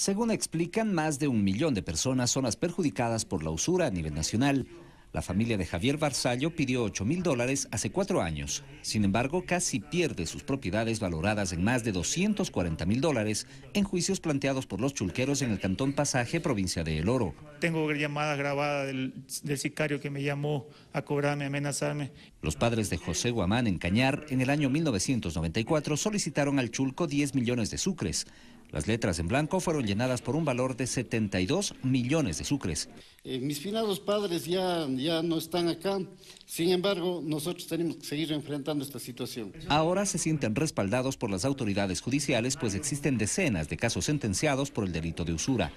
Según explican, más de un millón de personas son las perjudicadas por la usura a nivel nacional. La familia de Javier Barzallo pidió 8 mil dólares hace cuatro años. Sin embargo, casi pierde sus propiedades valoradas en más de 240 mil dólares en juicios planteados por los chulqueros en el Cantón Pasaje, provincia de El Oro. Tengo llamada grabada del, sicario que me llamó a cobrarme, amenazarme. Los padres de José Guamán en Cañar, en el año 1994, solicitaron al chulco 10 millones de sucres. Las letras en blanco fueron llenadas por un valor de 72 millones de sucres. Eh, mis finados padres ya, ya no están acá, sin embargo, nosotros tenemos que seguir enfrentando esta situación. Ahora se sienten respaldados por las autoridades judiciales, pues existen decenas de casos sentenciados por el delito de usura.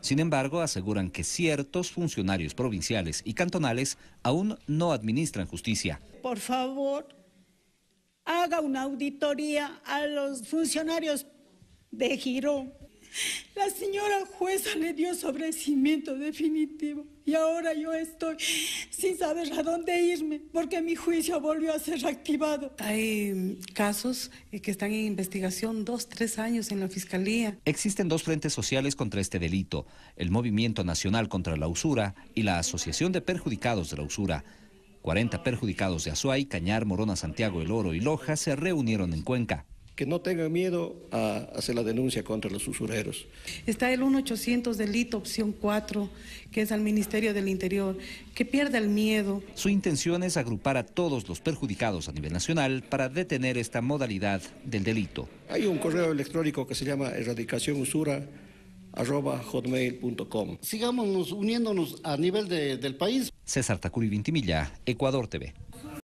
Sin embargo, aseguran que ciertos funcionarios provinciales y cantonales aún no administran justicia. Por favor, haga una auditoría a los funcionarios de Girón. La señora jueza le dio sobrecimiento definitivo y ahora yo estoy sin saber a dónde irme porque mi juicio volvió a ser activado. Hay casos eh, que están en investigación dos, tres años en la fiscalía. Existen dos frentes sociales contra este delito, el Movimiento Nacional contra la Usura y la Asociación de Perjudicados de la Usura. 40 perjudicados de Azuay, Cañar, Morona, Santiago, El Oro y Loja se reunieron en Cuenca que no tengan miedo a hacer la denuncia contra los usureros. Está el 1800 delito opción 4, que es al Ministerio del Interior, que pierda el miedo. Su intención es agrupar a todos los perjudicados a nivel nacional para detener esta modalidad del delito. Hay un correo electrónico que se llama erradicación Sigámonos uniéndonos a nivel del país. César Tacuri Vintimilla, Ecuador TV.